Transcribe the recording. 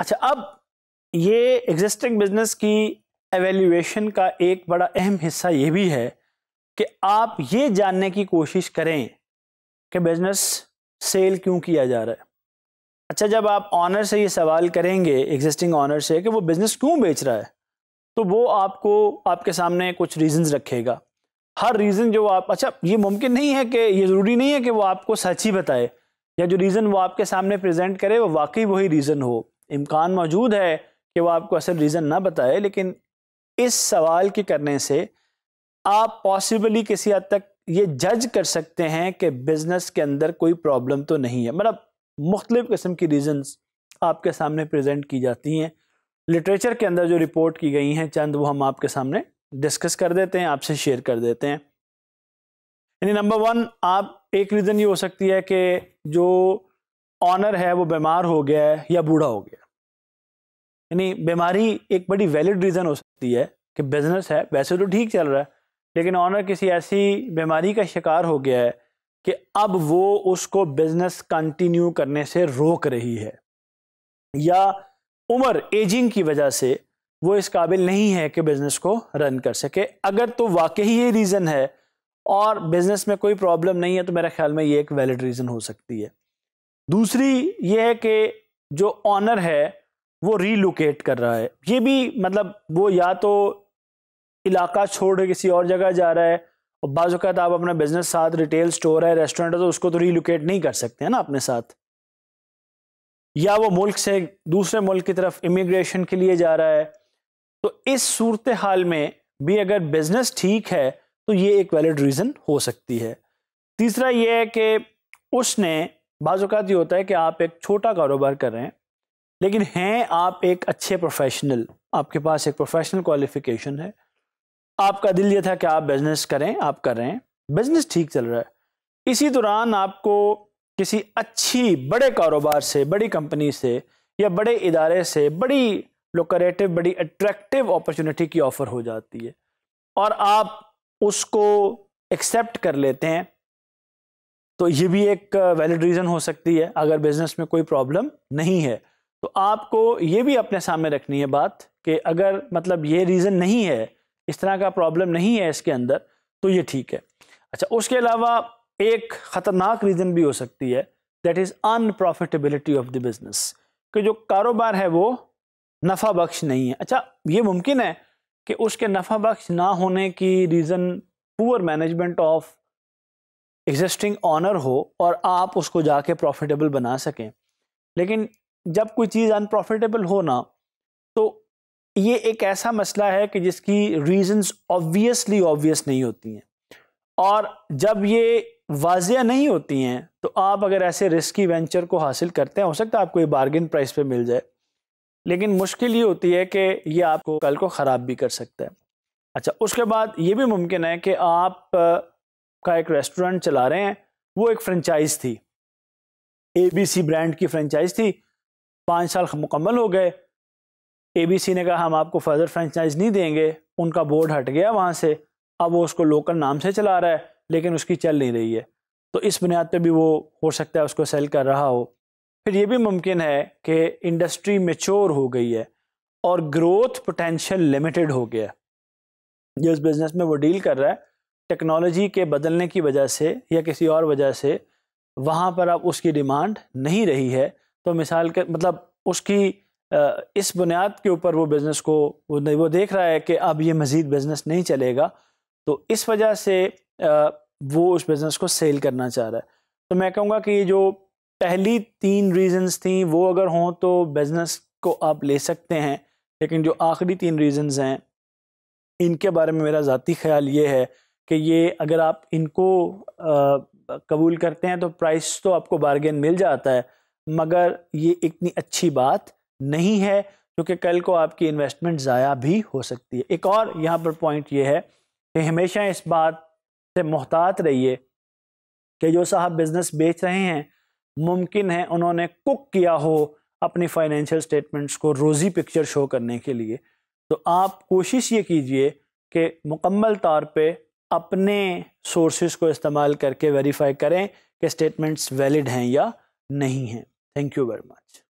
अच्छा अब ये एग्जिस्टिंग बिजनेस की एवेल्यूएशन का एक बड़ा अहम हिस्सा ये भी है कि आप ये जानने की कोशिश करें कि बिज़नेस सेल क्यों किया जा रहा है अच्छा जब आप ऑनर से ये सवाल करेंगे एग्जिस्टिंग ऑनर से कि वो बिज़नेस क्यों बेच रहा है तो वो आपको आपके सामने कुछ रीजंस रखेगा हर रीज़न जो आप अच्छा ये मुमकिन नहीं है कि ये ज़रूरी नहीं है कि वो आपको सच ही बताए या जो रीज़न वो आपके सामने प्रेजेंट करे वो वाकई वही रीज़न हो इम्कान मौजूद है कि वो आपको असल रीज़न ना बताए लेकिन इस सवाल के करने से आप पॉसिबली किसी हद तक ये जज कर सकते हैं कि बिज़नेस के अंदर कोई प्रॉब्लम तो नहीं है मतलब मुख्तलिफ़ किस्म की रीज़न्स आपके सामने प्रेजेंट की जाती हैं लिटरेचर के अंदर जो रिपोर्ट की गई हैं चंद वो हम आपके सामने डिस्कस कर देते हैं आपसे शेयर कर देते हैं यानी नंबर वन आप एक रीज़न ये हो सकती है कि जो ऑनर है वो बीमार हो गया है या बूढ़ा हो गया यानी बीमारी एक बड़ी वैलिड रीज़न हो सकती है कि बिज़नेस है वैसे तो ठीक चल रहा है लेकिन ऑनर किसी ऐसी बीमारी का शिकार हो गया है कि अब वो उसको बिज़नेस कंटिन्यू करने से रोक रही है या उम्र एजिंग की वजह से वो इस काबिल नहीं है कि बिज़नेस को रन कर सके अगर तो वाकई ये रीज़न है और बिज़नेस में कोई प्रॉब्लम नहीं है तो मेरे ख्याल में ये एक वैलिड रीज़न हो सकती है दूसरी ये है कि जो ऑनर है वो रीलोकेट कर रहा है ये भी मतलब वो या तो इलाका छोड़ किसी और जगह जा रहा है और बाज़ात आप अपना बिजनेस साथ रिटेल स्टोर है रेस्टोरेंट है तो उसको तो रीलोकेट नहीं कर सकते हैं ना अपने साथ या वो मुल्क से दूसरे मुल्क की तरफ इमिग्रेशन के लिए जा रहा है तो इस सूरत हाल में भी अगर बिज़नेस ठीक है तो ये एक वैलिड रीज़न हो सकती है तीसरा ये है कि उसने बाज़ात ये होता है कि आप एक छोटा कारोबार कर रहे हैं लेकिन हैं आप एक अच्छे प्रोफेशनल आपके पास एक प्रोफेशनल क्वालिफिकेशन है आपका दिल ये था कि आप बिज़नेस करें आप कर रहे हैं बिज़नेस ठीक चल रहा है इसी दौरान आपको किसी अच्छी बड़े कारोबार से बड़ी कंपनी से या बड़े इदारे से बड़ी लोकरेटिव बड़ी अट्रैक्टिव अपॉर्चुनिटी की ऑफ़र हो जाती है और आप उसको एक्सेप्ट कर लेते हैं तो ये भी एक वैलिड रीज़न हो सकती है अगर बिज़नेस में कोई प्रॉब्लम नहीं है तो आपको ये भी अपने सामने रखनी है बात कि अगर मतलब ये रीज़न नहीं है इस तरह का प्रॉब्लम नहीं है इसके अंदर तो ये ठीक है अच्छा उसके अलावा एक ख़तरनाक रीज़न भी हो सकती है that is unprofitability of the business कि जो कारोबार है वो नफ़ा बख्श नहीं है अच्छा ये मुमकिन है कि उसके नफ़ा बख्श ना होने की reason poor management of existing owner हो और आप उसको जाके प्रॉफिटेबल बना सकें लेकिन जब कोई चीज़ अनप्रॉफिटेबल हो ना तो ये एक ऐसा मसला है कि जिसकी रीजंस ऑब्वियसली ऑब्वियस नहीं होती हैं और जब ये वाजिया नहीं होती हैं तो आप अगर ऐसे रिस्की वेंचर को हासिल करते हैं हो सकता है आपको ये बार्गिन प्राइस पे मिल जाए लेकिन मुश्किल ये होती है कि ये आपको कल को ख़राब भी कर सकता है अच्छा उसके बाद ये भी मुमकिन है कि आप का एक रेस्टोरेंट चला रहे हैं वो एक फ्रेंचाइज थी ए बी सी ब्रांड की फ्रेंचाइज थी पाँच साल मुकम्मल हो गए ए बी सी ने कहा हम आपको फर्दर फ्रेंचाइज नहीं देंगे उनका बोर्ड हट गया वहाँ से अब वो उसको लोकल नाम से चला रहा है लेकिन उसकी चल नहीं रही है तो इस बुनियाद पर भी वो हो सकता है उसको सेल कर रहा हो फिर ये भी मुमकिन है कि इंडस्ट्री मेच्योर हो गई है और ग्रोथ पोटेंशियल लिमिटेड हो गया जिस बिज़नेस में वो डील कर रहा है टेक्नोलॉजी के बदलने की वजह से या किसी और वजह से वहाँ पर अब उसकी डिमांड नहीं रही है तो मिसाल के मतलब उसकी इस बुनियाद के ऊपर वो बिज़नेस को वो नहीं वो देख रहा है कि अब ये मज़ीद बिज़नेस नहीं चलेगा तो इस वजह से वो उस बिज़नेस को सेल करना चाह रहा है तो मैं कहूँगा कि ये जो पहली तीन रीज़न्स थी वो अगर हों तो बिज़नेस को आप ले सकते हैं लेकिन जो आखिरी तीन रीज़न्स हैं इनके बारे में मेरा ज़ाती ख्याल ये है कि ये अगर आप इनको कबूल करते हैं तो प्राइस तो आपको बारगेन मिल जाता है मगर ये इतनी अच्छी बात नहीं है क्योंकि कल को आपकी इन्वेस्टमेंट ज़ाया भी हो सकती है एक और यहाँ पर पॉइंट ये है कि हमेशा इस बात से मोहतात रहिए कि जो साहब बिज़नेस बेच रहे हैं मुमकिन है उन्होंने कुक किया हो अपनी फाइनेंशियल स्टेटमेंट्स को रोज़ी पिक्चर शो करने के लिए तो आप कोशिश ये कीजिए कि मुकम्मल तौर पे अपने सोर्सेज को इस्तेमाल करके वेरीफाई करें कि स्टेटमेंट्स वैलिड हैं या नहीं हैं थैंक यू वेरी मच